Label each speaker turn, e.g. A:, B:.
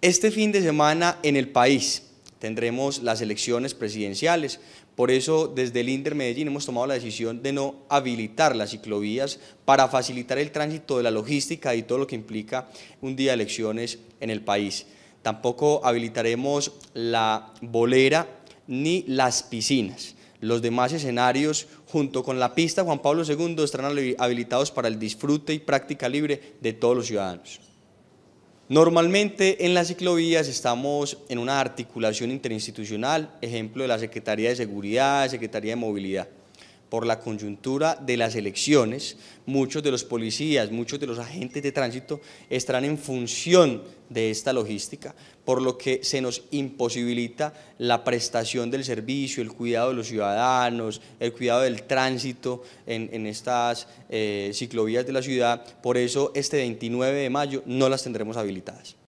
A: Este fin de semana en el país tendremos las elecciones presidenciales. Por eso desde el Inter Medellín hemos tomado la decisión de no habilitar las ciclovías para facilitar el tránsito de la logística y todo lo que implica un día de elecciones en el país. Tampoco habilitaremos la bolera ni las piscinas. Los demás escenarios, junto con la pista Juan Pablo II, estarán habilitados para el disfrute y práctica libre de todos los ciudadanos. Normalmente en las ciclovías estamos en una articulación interinstitucional, ejemplo de la Secretaría de Seguridad, Secretaría de Movilidad por la coyuntura de las elecciones, muchos de los policías, muchos de los agentes de tránsito estarán en función de esta logística, por lo que se nos imposibilita la prestación del servicio, el cuidado de los ciudadanos, el cuidado del tránsito en, estas eh, ciclovías de la ciudad. Por eso este 29 de mayo no las tendremos habilitadas.